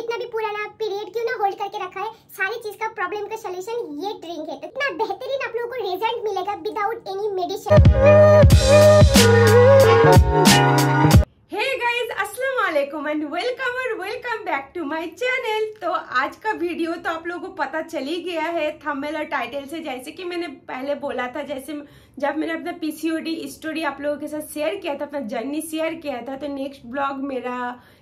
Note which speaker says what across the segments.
Speaker 1: इतना भी पुराना पीरियड क्यों ना होल्ड करके रखा है सारी चीज का प्रॉब्लम का सलूशन ये ड्रिंक है तो इतना बेहतरीन आप लोगों को रिजल्ट मिलेगा विदाउट एनी मेडिसिन वालेकुम एंड वेलकम और welcome back to my channel तो आज का वीडियो तो आप लोगों को पता चली गया है थंबनेल और टाइटल से जैसे कि मैंने पहले बोला था जैसे जब मैंने अपना पीसीओडी स्टोरी आप लोगों के साथ शेयर किया था अपना जर्नी शेयर किया था तो नेक्स्ट ब्लॉग मेरा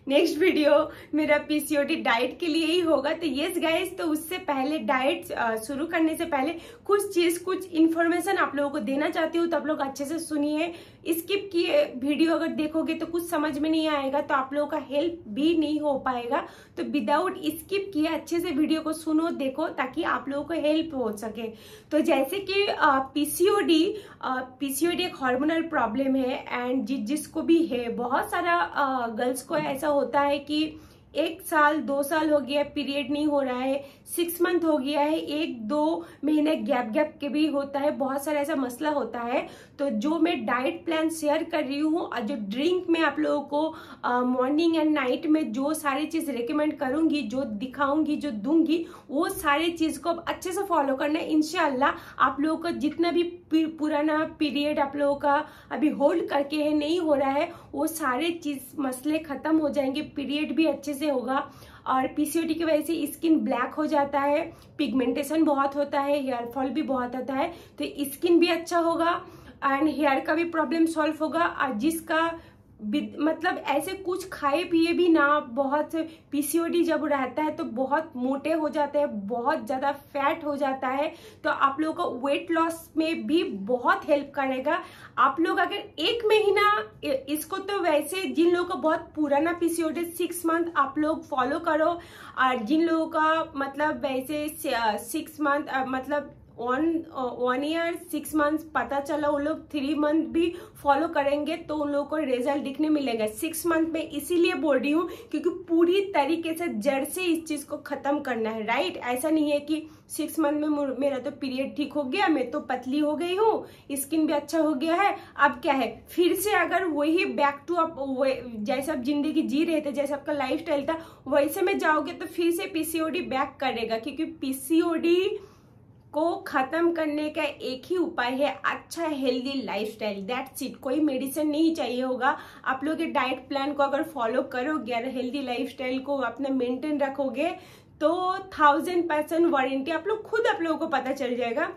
Speaker 1: नेक्स्ट वीडियो मेरा पीसीओडी डाइट के लिए ही होगा तो यस गाइस तो उससे पहले डाइट शुरू करने से पहले कुछ चीज़ कुछ इन्फॉर्मेशन आप लोगों को देना चाहती हूँ तो आप लोग अच्छे से सुनिए स्किप किए वीडियो अगर देखोगे तो कुछ समझ में नहीं आएगा तो आप लोगों का हेल्प भी नहीं हो पाएगा तो विदाउट स्किप किए अच्छे से वीडियो को सुनो देखो ताकि आप लोगों को हेल्प हो सके तो जैसे कि पीसीओडी पीसीओडी एक हार्मोनल प्रॉब्लम है एंड जि, जिसको भी है बहुत सारा गर्ल्स को ऐसा होता है कि एक साल दो साल हो गया पीरियड नहीं हो रहा है सिक्स मंथ हो गया है एक दो महीने गैप गैप के भी होता है बहुत सारा ऐसा मसला होता है तो जो मैं डाइट प्लान शेयर कर रही हूँ और जो ड्रिंक में आप लोगों को मॉर्निंग एंड नाइट में जो सारी चीज़ रिकमेंड करूँगी जो दिखाऊंगी जो दूंगी वो सारी चीज़ को अब अच्छे से फॉलो करना है इनशाला आप लोगों का जितना भी पुराना पीरियड आप लोगों का अभी होल्ड करके है नहीं हो रहा है वो सारे चीज़ मसले ख़त्म हो जाएंगे पीरियड भी अच्छे से होगा और पीसीओटी की वजह से स्किन ब्लैक हो जाता है पिगमेंटेशन बहुत होता है हेयर फॉल भी बहुत होता है तो स्किन भी अच्छा होगा एंड हेयर का भी प्रॉब्लम सॉल्व होगा और जिसका मतलब ऐसे कुछ खाए पिए भी ना बहुत पीसीओडी जब रहता है तो बहुत मोटे हो जाते हैं बहुत ज़्यादा फैट हो जाता है तो आप लोगों को वेट लॉस में भी बहुत हेल्प करेगा आप लोग अगर एक महीना इसको तो वैसे जिन लोगों का बहुत पुराना पीसीओडी सिक्स मंथ आप लोग फॉलो करो और जिन लोगों का मतलब वैसे सिक्स मंथ मतलब one one year six month पता चला वो लोग थ्री मंथ भी फॉलो करेंगे तो उन लोगों को रिजल्ट दिखने मिलेंगे सिक्स मंथ में इसीलिए बोल रही हूँ क्योंकि पूरी तरीके से जड़ से इस चीज़ को ख़त्म करना है राइट ऐसा नहीं है कि सिक्स मंथ में मेरा तो पीरियड ठीक हो गया मैं तो पतली हो गई हूँ स्किन भी अच्छा हो गया है अब क्या है फिर से अगर वही बैक टू अप जैसे आप जिंदगी जी रहे थे जैसे आपका लाइफ था वैसे में जाओगे तो फिर से पीसीओडी बैक करेगा क्योंकि पीसीओडी को खत्म करने का एक ही उपाय है अच्छा हेल्दी लाइफस्टाइल दैट्स इट कोई मेडिसिन नहीं चाहिए होगा आप लोग के डाइट प्लान को अगर फॉलो करोगे और हेल्दी लाइफस्टाइल को अपना मेंटेन रखोगे तो थाउजेंड परसेंट वारंटी आप लोग खुद आप लोगों को पता चल जाएगा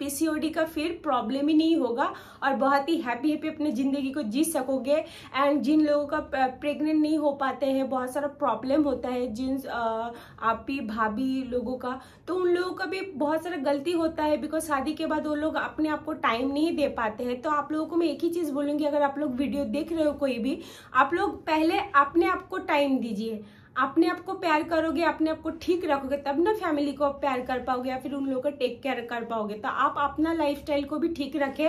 Speaker 1: पीसीओडी का फिर प्रॉब्लम ही नहीं होगा और बहुत ही हैप्पी हैप्पी अपनी ज़िंदगी को जी सकोगे एंड जिन लोगों का प्रेग्नेंट नहीं हो पाते हैं बहुत सारा प्रॉब्लम होता है जिन आप भाभी लोगों का तो उन लोगों का भी बहुत सारा गलती होता है बिकॉज शादी के बाद वो लोग अपने आप को टाइम नहीं दे पाते हैं तो आप लोगों को मैं एक ही चीज़ बोलूँगी अगर आप लोग वीडियो देख रहे हो कोई भी आप लोग पहले अपने आप को टाइम दीजिए अपने आप को प्यार करोगे अपने आप को ठीक रखोगे तब ना फैमिली को आप प्यार कर पाओगे या फिर उन लोगों का टेक केयर कर पाओगे तो आप अपना लाइफस्टाइल को भी ठीक रखें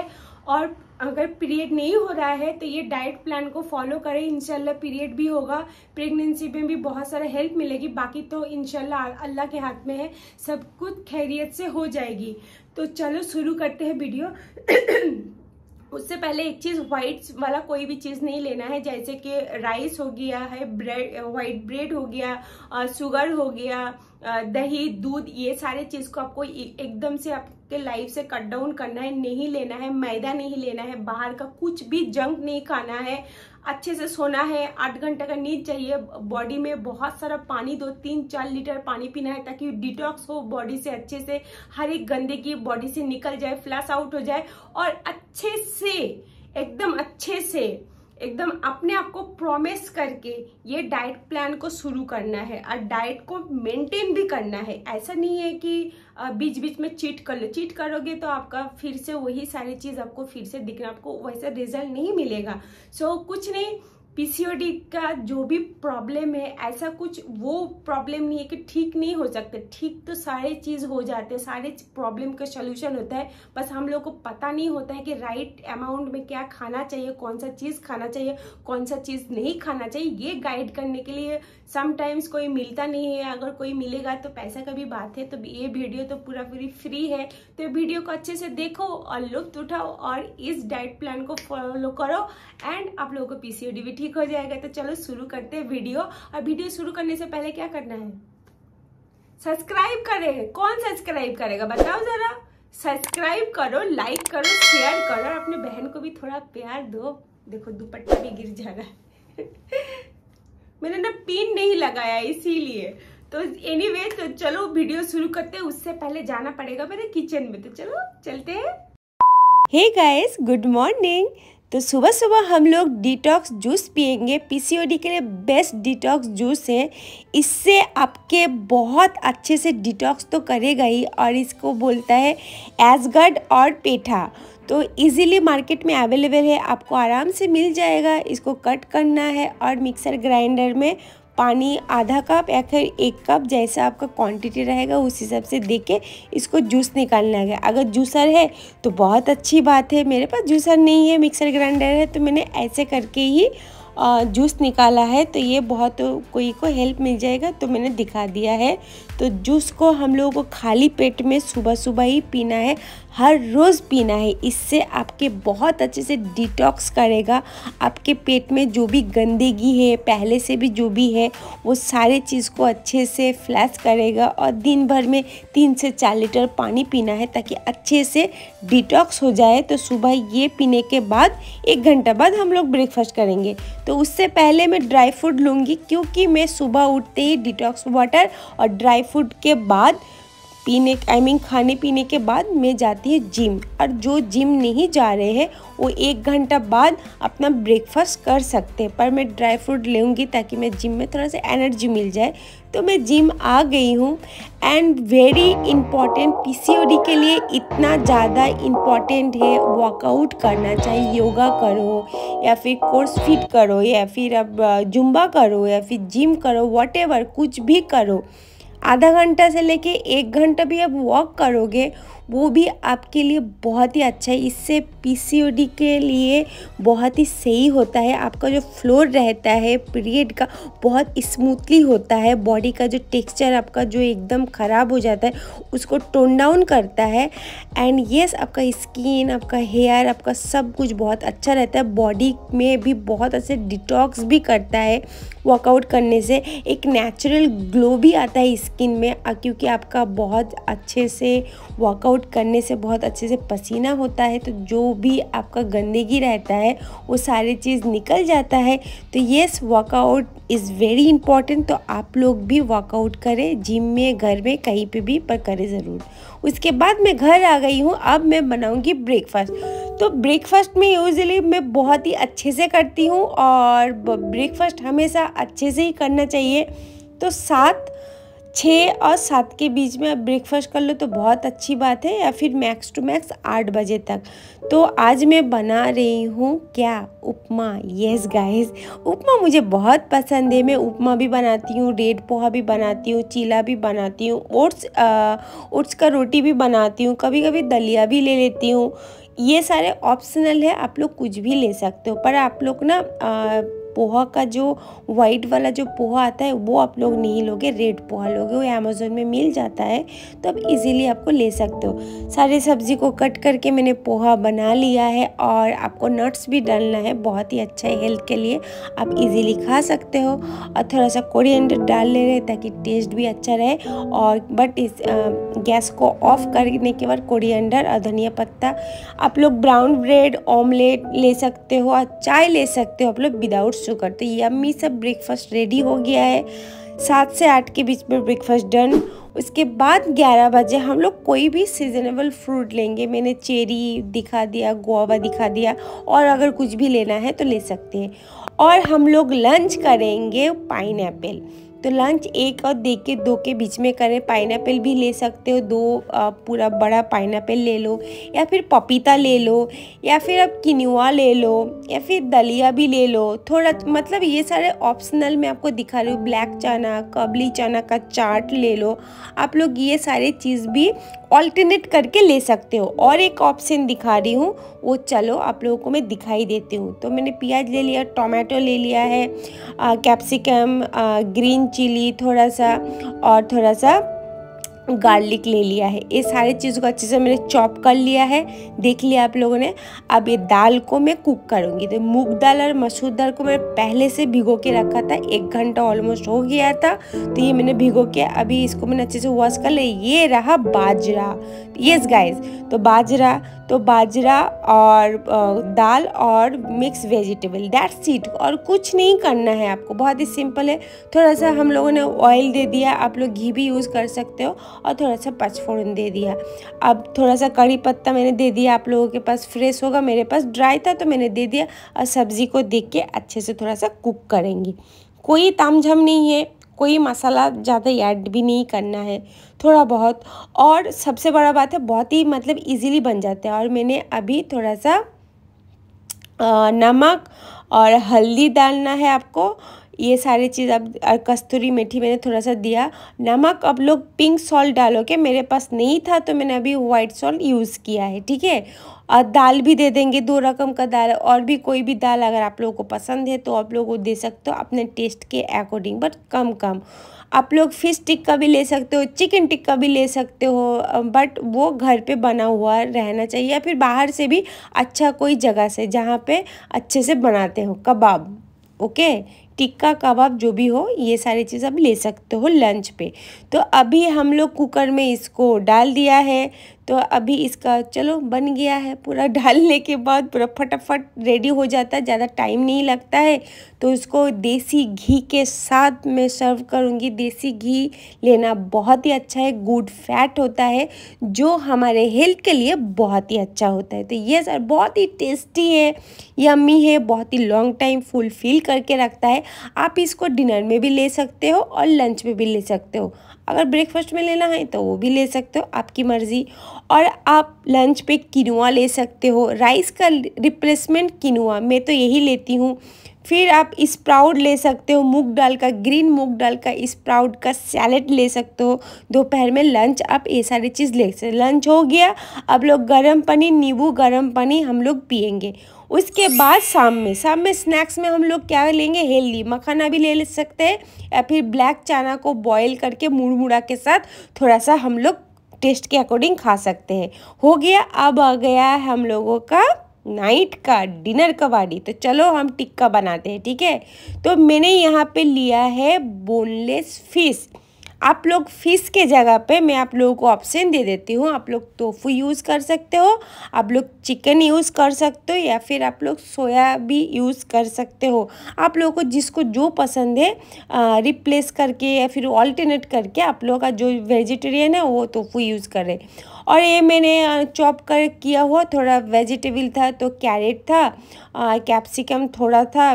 Speaker 1: और अगर पीरियड नहीं हो रहा है तो ये डाइट प्लान को फॉलो करें इनशाला पीरियड भी होगा प्रेगनेंसी में भी बहुत सारा हेल्प मिलेगी बाकी तो इनशाला अल्लाह के हाथ में है सब कुछ खैरियत से हो जाएगी तो चलो शुरू करते हैं वीडियो उससे पहले एक चीज़ व्हाइट वाला कोई भी चीज़ नहीं लेना है जैसे कि राइस हो गया है ब्रेड वाइट ब्रेड हो गया शुगर हो गया दही दूध ये सारे चीज को आपको एकदम से आपके लाइफ से कट डाउन करना है नहीं लेना है मैदा नहीं लेना है बाहर का कुछ भी जंक नहीं खाना है अच्छे से सोना है आठ घंटे का नींद चाहिए बॉडी में बहुत सारा पानी दो तीन चार लीटर पानी पीना है ताकि डिटॉक्स हो बॉडी से अच्छे से हर एक गंदगी बॉडी से निकल जाए फ्लैश आउट हो जाए और अच्छे से एकदम अच्छे से एकदम अपने आप को प्रॉमिस करके ये डाइट प्लान को शुरू करना है और डाइट को मेंटेन भी करना है ऐसा नहीं है कि बीच बीच में चीट कर लो चीट करोगे तो आपका फिर से वही सारी चीज़ आपको फिर से दिखना आपको वैसा रिजल्ट नहीं मिलेगा सो so, कुछ नहीं पीसीओडी का जो भी प्रॉब्लम है ऐसा कुछ वो प्रॉब्लम नहीं है कि ठीक नहीं हो सकते ठीक तो सारे चीज़ हो जाते हैं सारे प्रॉब्लम का सोल्यूशन होता है बस हम लोग को पता नहीं होता है कि राइट अमाउंट में क्या खाना चाहिए कौन सा चीज़ खाना चाहिए कौन सा चीज़ नहीं खाना चाहिए ये गाइड करने के लिए समटाइम्स कोई मिलता नहीं है अगर कोई मिलेगा तो पैसा का भी बात है तो ये वीडियो तो पूरा पूरी फ्री है तो वीडियो को अच्छे से देखो और लुत्फ उठाओ और इस डाइट प्लान को फॉलो करो एंड आप लोगों को पीसीओडी भी ठीक हो जाएगा तो चलो शुरू करते हैं वीडियो और वीडियो शुरू करने से पहले क्या करना है सब्सक्राइब करें कौन सब्सक्राइब करेगा बताओ जरा सब्सक्राइब करो लाइक करो शेयर करो और अपने बहन को भी थोड़ा प्यार दो देखो दुपट्टा भी गिर जा रहा है मैंने ना पिन नहीं लगाया इसीलिए तो एनी anyway, तो चलो वीडियो शुरू करते हैं उससे पहले जाना पड़ेगा मेरे किचन में तो चलो चलते हैं हे गाइस गुड मॉर्निंग तो सुबह सुबह हम लोग डिटॉक्स जूस पियेंगे पीसीओडी के लिए बेस्ट डिटॉक्स जूस है इससे आपके बहुत अच्छे से डिटॉक्स तो करेगा ही और इसको बोलता है एसगर्ड और पेठा तो इजीली मार्केट में अवेलेबल है आपको आराम से मिल जाएगा इसको कट करना है और मिक्सर ग्राइंडर में पानी आधा कप या फिर एक कप जैसा आपका क्वांटिटी रहेगा उस हिसाब से दे के इसको जूस निकालना है अगर जूसर है तो बहुत अच्छी बात है मेरे पास जूसर नहीं है मिक्सर ग्राइंडर है तो मैंने ऐसे करके ही जूस निकाला है तो ये बहुत कोई को हेल्प मिल जाएगा तो मैंने दिखा दिया है तो जूस को हम लोगों को खाली पेट में सुबह सुबह ही पीना है हर रोज़ पीना है इससे आपके बहुत अच्छे से डिटॉक्स करेगा आपके पेट में जो भी गंदगी है पहले से भी जो भी है वो सारे चीज़ को अच्छे से फ्लैश करेगा और दिन भर में तीन से चार लीटर पानी पीना है ताकि अच्छे से डिटॉक्स हो जाए तो सुबह ये पीने के बाद एक घंटा बाद हम लोग ब्रेकफास्ट करेंगे तो उससे पहले मैं ड्राई फ्रूट लूँगी क्योंकि मैं सुबह उठते ही डिटॉक्स वाटर और ड्राई फ्रूट के बाद पीने आई मीन खाने पीने के बाद मैं जाती है जिम और जो जिम नहीं जा रहे हैं वो एक घंटा बाद अपना ब्रेकफास्ट कर सकते हैं पर मैं ड्राई फ्रूट लूँगी ताकि मैं जिम में थोड़ा सा एनर्जी मिल जाए तो मैं जिम आ गई हूँ एंड वेरी इम्पॉर्टेंट पी के लिए इतना ज़्यादा इम्पॉर्टेंट है वर्कआउट करना चाहे योगा करो या फिर कोर्स फिट करो या फिर अब जुम्बा करो या फिर जिम करो वॉट कुछ भी करो आधा घंटा से लेके एक घंटा भी आप वॉक करोगे वो भी आपके लिए बहुत ही अच्छा है इससे पी के लिए बहुत ही सही होता है आपका जो फ्लोर रहता है पीरियड का बहुत स्मूथली होता है बॉडी का जो टेक्सचर आपका जो एकदम ख़राब हो जाता है उसको टोन डाउन करता है एंड येस आपका स्किन आपका हेयर आपका सब कुछ बहुत अच्छा रहता है बॉडी में भी बहुत अच्छे डिटॉक्स भी करता है वर्कआउट करने से एक नेचुरल ग्लो भी आता है स्किन में क्योंकि आपका बहुत अच्छे से वर्कआउट वर्कआउट करने से बहुत अच्छे से पसीना होता है तो जो भी आपका गंदगी रहता है वो सारी चीज़ निकल जाता है तो yes workout is very important तो आप लोग भी वर्कआउट करें जिम में घर में कहीं पे भी पर करें ज़रूर उसके बाद मैं घर आ गई हूँ अब मैं बनाऊँगी ब्रेकफास्ट तो ब्रेकफास्ट में यूजली मैं बहुत ही अच्छे से करती हूँ और ब्रेकफास्ट हमेशा अच्छे से ही करना चाहिए तो साथ छः और सात के बीच में आप ब्रेकफास्ट कर लो तो बहुत अच्छी बात है या फिर मैक्स टू मैक्स आठ बजे तक तो आज मैं बना रही हूँ क्या उपमा यस गाइस उपमा मुझे बहुत पसंद है मैं उपमा भी बनाती हूँ रेड पोहा भी बनाती हूँ चीला भी बनाती हूँ ओट्स ओट्स का रोटी भी बनाती हूँ कभी कभी दलिया भी ले लेती हूँ ये सारे ऑप्शनल है आप लोग कुछ भी ले सकते हो पर आप लोग ना आ, पोहा का जो वाइट वाला जो पोहा आता है वो आप लोग नहीं लोगे रेड पोहा लोगे वो अमेज़ोन में मिल जाता है तो आप इजीली आपको ले सकते हो सारे सब्ज़ी को कट करके मैंने पोहा बना लिया है और आपको नट्स भी डालना है बहुत ही अच्छा है हेल्थ के लिए आप इजीली खा सकते हो और थोड़ा सा कोरिएंडर डाल ले रहे ताकि टेस्ट भी अच्छा रहे और बट इस गैस को ऑफ करने के बाद कोरिएंडर और धनिया पत्ता आप लोग ब्राउन ब्रेड ऑमलेट ले सकते हो और चाय ले सकते हो आप लोग विदाउट ब्रेकफास्ट शुगर तो यम्मी सब ब्रेकफास्ट रेडी हो गया है सात से आठ के बीच में ब्रेकफास्ट डन उसके बाद ग्यारह बजे हम लोग कोई भी सीजनेबल फ्रूट लेंगे मैंने चेरी दिखा दिया गुआवा दिखा दिया और अगर कुछ भी लेना है तो ले सकते हैं और हम लोग लंच करेंगे पाइन तो लंच एक और दे के दो के बीच में करें पाइन भी ले सकते हो दो पूरा बड़ा पाइन ले लो या फिर पपीता ले लो या फिर आप किनुआ ले लो या फिर दलिया भी ले लो थोड़ा मतलब ये सारे ऑप्शनल मैं आपको दिखा रही हूँ ब्लैक चना कबली चना का चाट ले लो आप लोग ये सारे चीज़ भी ऑल्टरनेट करके ले सकते हो और एक ऑप्शन दिखा रही हूँ वो चलो आप लोगों को मैं दिखाई देती हूँ तो मैंने प्याज ले लिया टोमेटो ले लिया है कैप्सिकम ग्रीन चिली थोड़ा सा और थोड़ा सा गार्लिक ले लिया है ये सारे चीज़ों को अच्छे से मैंने चॉप कर लिया है देख लिया आप लोगों ने अब ये दाल को मैं कुक करूँगी तो मूग दाल और मसूर दाल को मैंने पहले से भिगो के रखा था एक घंटा ऑलमोस्ट हो गया था तो ये मैंने भिगो के अभी इसको मैंने अच्छे से वॉश कर लिया ये रहा बाजरा येस गाइज तो बाजरा तो बाजरा और दाल और मिक्स वेजिटेबल डैट सीट और कुछ नहीं करना है आपको बहुत ही सिंपल है थोड़ा सा हम लोगों ने ऑयल दे दिया आप लोग घी भी यूज़ कर सकते हो और थोड़ा सा पचफोरन दे दिया अब थोड़ा सा कड़ी पत्ता मैंने दे दिया आप लोगों के पास फ्रेश होगा मेरे पास ड्राई था तो मैंने दे दिया और सब्ज़ी को देख के अच्छे से थोड़ा सा कुक करेंगी कोई तामझाम नहीं है कोई मसाला ज़्यादा ऐड भी नहीं करना है थोड़ा बहुत और सबसे बड़ा बात है बहुत ही मतलब इजीली बन जाते हैं और मैंने अभी थोड़ा सा नमक और हल्दी डालना है आपको ये सारी चीज़ अब कस्तूरी मेथी मैंने थोड़ा सा दिया नमक अब लोग पिंक सॉल्ट डालो के मेरे पास नहीं था तो मैंने अभी वाइट सॉल्ट यूज़ किया है ठीक है और दाल भी दे देंगे दो रकम का दाल और भी कोई भी दाल अगर आप लोगों को पसंद है तो आप लोग वो दे सकते हो अपने टेस्ट के अकॉर्डिंग बट कम कम आप लोग फिश टिक्का भी ले सकते हो चिकन टिक्का भी ले सकते हो बट वो घर पे बना हुआ रहना चाहिए या फिर बाहर से भी अच्छा कोई जगह से जहाँ पे अच्छे से बनाते हो कबाब ओके टिक्का कबाब जो भी हो ये सारी चीज़ आप ले सकते हो लंच पे तो अभी हम लोग कुकर में इसको डाल दिया है तो अभी इसका चलो बन गया है पूरा डालने के बाद पूरा फटाफट रेडी हो जाता है ज़्यादा टाइम नहीं लगता है तो इसको देसी घी के साथ मैं सर्व करूँगी देसी घी लेना बहुत ही अच्छा है गुड फैट होता है जो हमारे हेल्थ के लिए बहुत ही अच्छा होता है तो ये सर बहुत ही टेस्टी है यम्मी है बहुत ही लॉन्ग टाइम फुलफिल करके रखता है आप इसको डिनर में भी ले सकते हो और लंच में भी ले सकते हो अगर ब्रेकफास्ट में लेना है तो वो भी ले सकते हो आपकी मर्ज़ी और आप लंच पे किनुआ ले सकते हो राइस का रिप्लेसमेंट किनुआ मैं तो यही लेती हूँ फिर आप स्प्राउट ले सकते हो मूग डाल का ग्रीन मूग डाल का स्प्राउट का सैलेड ले सकते हो दोपहर में लंच आप ये सारी चीज़ ले सकते लंच हो गया अब लोग गर्म पानी नींबू गर्म पानी हम लोग पियेंगे उसके बाद शाम में शाम में स्नैक्स में हम लोग क्या लेंगे हेल्दी मखाना भी ले, ले सकते हैं या फिर ब्लैक चना को बॉईल करके मुड़मुड़ा के साथ थोड़ा सा हम लोग टेस्ट के अकॉर्डिंग खा सकते हैं हो गया अब आ गया है हम लोगों का नाइट का डिनर कबाड़ी तो चलो हम टिक्का बनाते हैं ठीक है तो मैंने यहाँ पे लिया है बोनलेस फिश आप लोग फिश के जगह पे मैं आप लोगों को ऑप्शन दे देती हूँ आप लोग टोफू यूज़ कर सकते हो आप लोग चिकन यूज़ कर सकते हो या फिर आप लोग सोया भी यूज़ कर सकते हो आप लोगों को जिसको जो पसंद है रिप्लेस करके या फिर ऑल्टरनेट करके आप लोगों का जो वेजिटेरियन है वो टोफू यूज़ करें और ये मैंने चॉप कर किया हुआ थोड़ा वेजिटेबल था तो कैरेट था कैप्सिकम थोड़ा था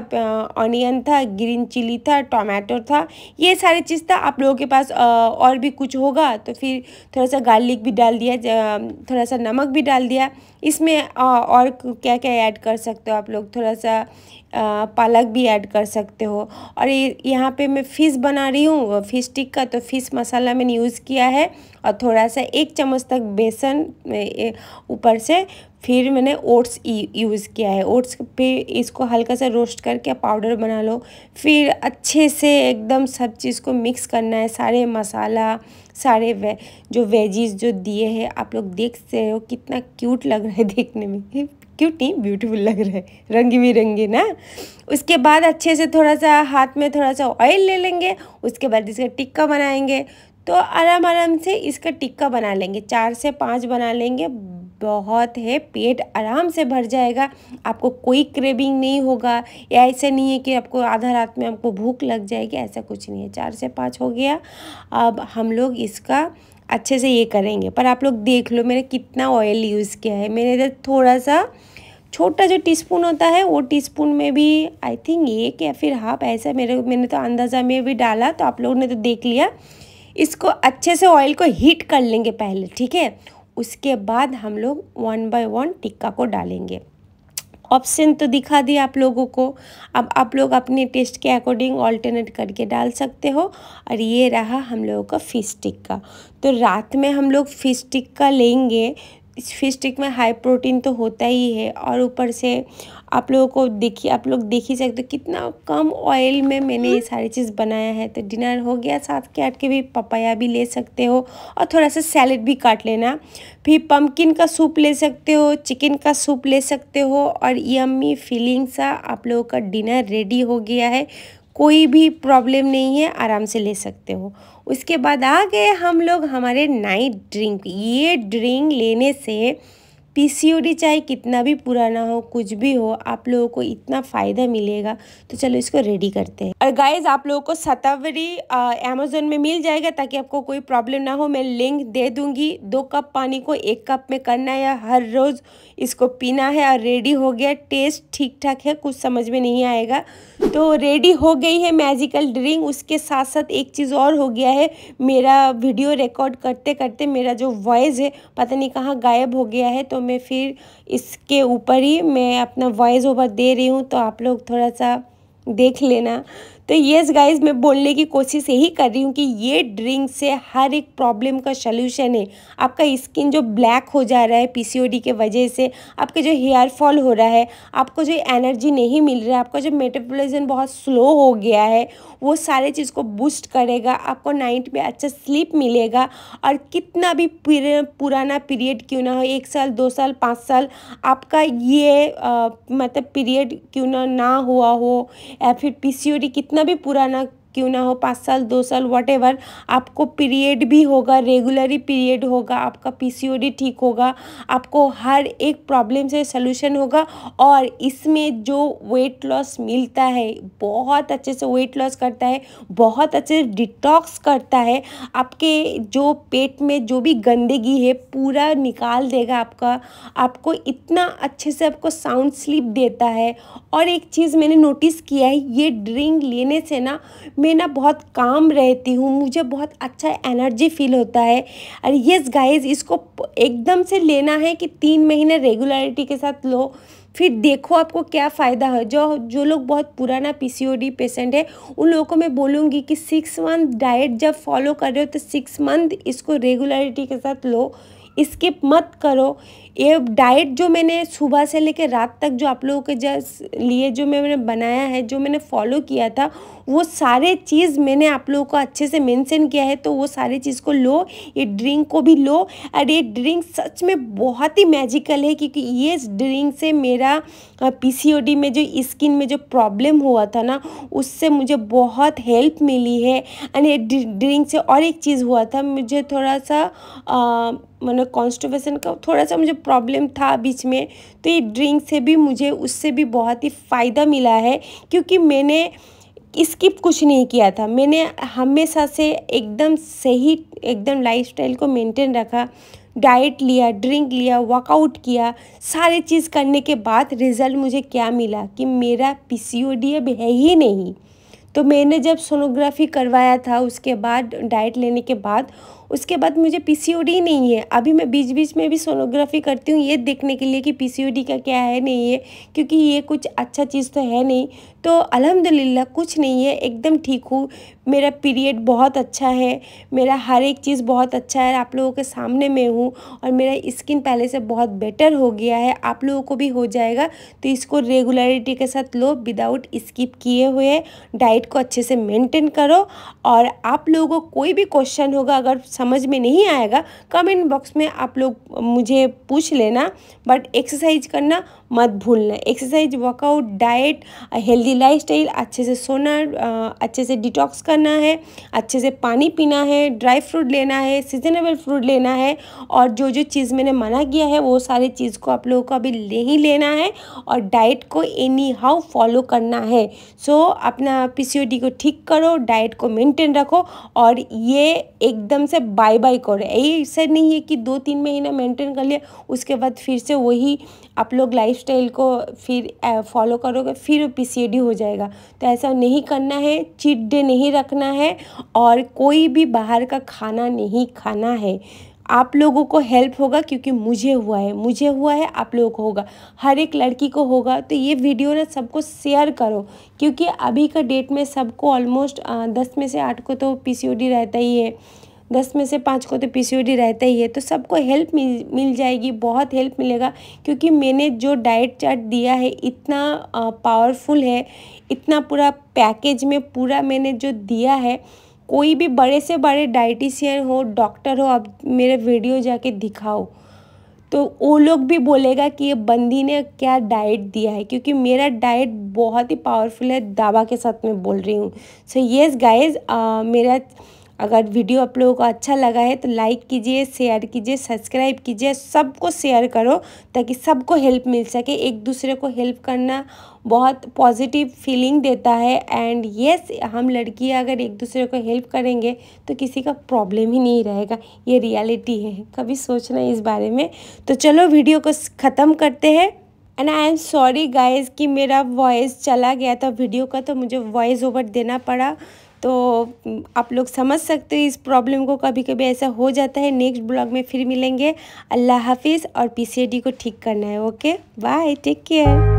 Speaker 1: ऑनियन था ग्रीन चिली था टमाटो था ये सारी चीज़ था आप लोगों के पास और भी कुछ होगा तो फिर थोड़ा सा गार्लिक भी डाल दिया थोड़ा सा नमक भी डाल दिया इसमें और क्या क्या ऐड कर सकते हो आप लोग थोड़ा सा पालक भी ऐड कर सकते हो और ये यहाँ पे मैं फ़िश बना रही हूँ फ़िश टिक्का तो फ़िश मसाला मैंने यूज़ किया है और थोड़ा सा एक चम्मच तक बेसन ऊपर से फिर मैंने ओट्स यूज़ किया है ओट्स फिर इसको हल्का सा रोस्ट करके पाउडर बना लो फिर अच्छे से एकदम सब चीज़ को मिक्स करना है सारे मसाला सारे वे जो वेजीज जो दिए हैं आप लोग देख सकते हो कितना क्यूट लग रहा है देखने में क्यूट नहीं ब्यूटीफुल लग रहा है रंगी बिरंगे ना उसके बाद अच्छे से थोड़ा सा हाथ में थोड़ा सा ऑयल ले लेंगे उसके बाद इसका टिक्का बनाएंगे तो आराम आराम से इसका टिक्का बना लेंगे चार से पाँच बना लेंगे बहुत है पेट आराम से भर जाएगा आपको कोई क्रेविंग नहीं होगा या ऐसा नहीं है कि आपको आधा रात में आपको भूख लग जाएगी ऐसा कुछ नहीं है चार से पाँच हो गया अब हम लोग इसका अच्छे से ये करेंगे पर आप लोग देख लो मैंने कितना ऑयल यूज़ किया है मैंने इधर थोड़ा सा छोटा जो टीस्पून होता है वो टीस्पून में भी आई थिंक एक या फिर हाफ ऐसा मेरे मैंने तो अंदाज़ा में भी डाला तो आप लोगों ने तो देख लिया इसको अच्छे से ऑयल को हीट कर लेंगे पहले ठीक है उसके बाद हम लोग वन बाय वन टिक्का को डालेंगे ऑप्शन तो दिखा दिया आप लोगों को अब आप लोग अपने टेस्ट के अकॉर्डिंग ऑल्टरनेट करके डाल सकते हो और ये रहा हम लोगों का फिश टिक्का तो रात में हम लोग फिश टिक्का लेंगे इस फिश टिक में हाई प्रोटीन तो होता ही है और ऊपर से आप लोगों को देखिए आप लोग देख ही सकते हो कितना कम ऑयल में मैंने ये सारी चीज़ बनाया है तो डिनर हो गया साथ के आट के भी पपाया भी ले सकते हो और थोड़ा सा सैलड भी काट लेना फिर पम्पकिन का सूप ले सकते हो चिकन का सूप ले सकते हो और यम्मी फीलिंग सा आप लोगों का डिनर रेडी हो गया है कोई भी प्रॉब्लम नहीं है आराम से ले सकते हो उसके बाद आ गए हम लोग हमारे नाइट ड्रिंक ये ड्रिंक लेने से पीसीओडी चाहे कितना भी पुराना हो कुछ भी हो आप लोगों को इतना फ़ायदा मिलेगा तो चलो इसको रेडी करते हैं और गाइज आप लोगों को सतावरी अमेजोन में मिल जाएगा ताकि आपको कोई प्रॉब्लम ना हो मैं लिंक दे दूंगी दो कप पानी को एक कप में करना है हर रोज़ इसको पीना है और रेडी हो गया टेस्ट ठीक ठाक है कुछ समझ में नहीं आएगा तो रेडी हो गई है मैजिकल ड्रिंक उसके साथ साथ एक चीज़ और हो गया है मेरा वीडियो रिकॉर्ड करते करते मेरा जो वॉइस है पता नहीं कहाँ गायब हो गया है तो मैं फिर इसके ऊपर ही मैं अपना वॉइस ओवर दे रही हूँ तो आप लोग थोड़ा सा देख लेना तो येस गाइज मैं बोलने की कोशिश यही कर रही हूँ कि ये ड्रिंक से हर एक प्रॉब्लम का सोल्यूशन है आपका स्किन जो ब्लैक हो जा रहा है पीसीओडी के वजह से आपके जो हेयर फॉल हो रहा है आपको जो एनर्जी नहीं मिल रहा है आपका जो मेटाबॉलिज्म बहुत स्लो हो गया है वो सारे चीज़ को बूस्ट करेगा आपको नाइट में अच्छा स्लीप मिलेगा और कितना भी पुराना पीरियड क्यों ना हो एक साल दो साल पाँच साल आपका ये आ, मतलब पीरियड क्यों ना ना हुआ हो या फिर पी कितना जितना भी पुराना क्यों ना हो पाँच साल दो साल वट आपको पीरियड भी होगा रेगुलरी पीरियड होगा आपका पीसीओडी ठीक होगा आपको हर एक प्रॉब्लम से सोल्यूशन होगा और इसमें जो वेट लॉस मिलता है बहुत अच्छे से वेट लॉस करता है बहुत अच्छे से डिटॉक्स करता है आपके जो पेट में जो भी गंदगी है पूरा निकाल देगा आपका आपको इतना अच्छे से आपको साउंड स्लीप देता है और एक चीज़ मैंने नोटिस किया है ये ड्रिंक लेने से ना मैं ना बहुत काम रहती हूँ मुझे बहुत अच्छा एनर्जी फील होता है और येस गाइस इसको एकदम से लेना है कि तीन महीने रेगुलरिटी के साथ लो फिर देखो आपको क्या फ़ायदा है जो जो लोग बहुत पुराना पीसीओडी पेशेंट है उन लोगों को मैं बोलूँगी कि सिक्स मंथ डाइट जब फॉलो कर रहे हो तो सिक्स मंथ इसको रेगुलरिटी के साथ लो स्किप मत करो ये डाइट जो मैंने सुबह से लेकर रात तक जो आप लोगों के जस लिए जो मैंने बनाया है जो मैंने फॉलो किया था वो सारे चीज़ मैंने आप लोगों को अच्छे से मेंशन किया है तो वो सारे चीज़ को लो ये ड्रिंक को भी लो और ये ड्रिंक सच में बहुत ही मैजिकल है क्योंकि ये ड्रिंक से मेरा पीसीओडी में जो स्किन में जो प्रॉब्लम हुआ था ना उससे मुझे बहुत हेल्प मिली है एंड ये ड्रिंक से और एक चीज़ हुआ था मुझे थोड़ा सा मैंने मतलब कॉन्स्टिवेशन का थोड़ा सा मुझे प्रॉब्लम था बीच में तो ये ड्रिंक से भी मुझे उससे भी बहुत ही फ़ायदा मिला है क्योंकि मैंने स्किप कुछ नहीं किया था मैंने हमेशा से एकदम सही एकदम लाइफस्टाइल को मेंटेन रखा डाइट लिया ड्रिंक लिया वर्कआउट किया सारे चीज़ करने के बाद रिज़ल्ट मुझे क्या मिला कि मेरा पीसीओडी अब है ही नहीं तो मैंने जब सोनोग्राफी करवाया था उसके बाद डाइट लेने के बाद उसके बाद मुझे पीसीओडी नहीं है अभी मैं बीच बीच में भी सोनोग्राफी करती हूँ ये देखने के लिए कि पीसीओडी का क्या है नहीं है क्योंकि ये कुछ अच्छा चीज़ तो है नहीं तो अलहमदिल्ला कुछ नहीं है एकदम ठीक हूँ मेरा पीरियड बहुत अच्छा है मेरा हर एक चीज़ बहुत अच्छा है आप लोगों के सामने मैं हूँ और मेरा स्किन पहले से बहुत बेटर हो गया है आप लोगों को भी हो जाएगा तो इसको रेगुलरिटी के साथ लो विदाउट स्किप किए हुए डाइट को अच्छे से मेंटेन करो और आप लोगों को कोई भी क्वेश्चन होगा अगर समझ में नहीं आएगा कमेंट बॉक्स में आप लोग मुझे पूछ लेना बट एक्सरसाइज करना मत भूलना exercise workout diet healthy lifestyle अच्छे से सोना अच्छे से डिटॉक्स करना है अच्छे से पानी पीना है ड्राई फ्रूट लेना है सीजनेबल फ्रूट लेना है और जो जो चीज़ मैंने मना किया है वो सारी चीज़ को आप लोगों को अभी ले ही लेना है और डाइट को एनी हाउ फॉलो करना है सो so, अपना पी को ठीक करो डाइट को मेनटेन रखो और ये एकदम से बाय बाय करो ऐसा नहीं है कि दो तीन महीना मेंटेन कर लिया उसके बाद फिर से वही आप लोग लाइफस्टाइल को फिर फॉलो करोगे फिर पीसीओडी हो जाएगा तो ऐसा नहीं करना है चीट डे नहीं रखना है और कोई भी बाहर का खाना नहीं खाना है आप लोगों को हेल्प होगा क्योंकि मुझे हुआ है मुझे हुआ है आप लोगों को होगा हर एक लड़की को होगा तो ये वीडियो ना सबको शेयर करो क्योंकि अभी का डेट में सबको ऑलमोस्ट दस में से आठ को तो पीसीओडी रहता ही है दस में से पाँच को तो पीसीओडी रहता ही है तो सबको हेल्प मिल मिल जाएगी बहुत हेल्प मिलेगा क्योंकि मैंने जो डाइट चार्ट दिया है इतना पावरफुल है इतना पूरा पैकेज में पूरा मैंने जो दिया है कोई भी बड़े से बड़े डाइटिशियन हो डॉक्टर हो आप मेरे वीडियो जाके दिखाओ तो वो लोग भी बोलेगा कि ये बंदी ने क्या डाइट दिया है क्योंकि मेरा डाइट बहुत ही पावरफुल है दावा के साथ मैं बोल रही हूँ सो येस गाइज मेरा अगर वीडियो आप लोगों को अच्छा लगा है तो लाइक कीजिए शेयर कीजिए सब्सक्राइब कीजिए सबको शेयर करो ताकि सबको हेल्प मिल सके एक दूसरे को हेल्प करना बहुत पॉजिटिव फीलिंग देता है एंड यस हम लड़की अगर एक दूसरे को हेल्प करेंगे तो किसी का प्रॉब्लम ही नहीं रहेगा ये रियलिटी है कभी सोचना इस बारे में तो चलो वीडियो को ख़त्म करते हैं and I am sorry guys कि मेरा वॉइस चला गया था वीडियो का तो मुझे वॉइस ओवर देना पड़ा तो आप लोग समझ सकते हो इस प्रॉब्लम को कभी कभी ऐसा हो जाता है नेक्स्ट ब्लॉग में फिर मिलेंगे अल्लाह हाफिज़ और पी को ठीक करना है ओके बाय टेक केयर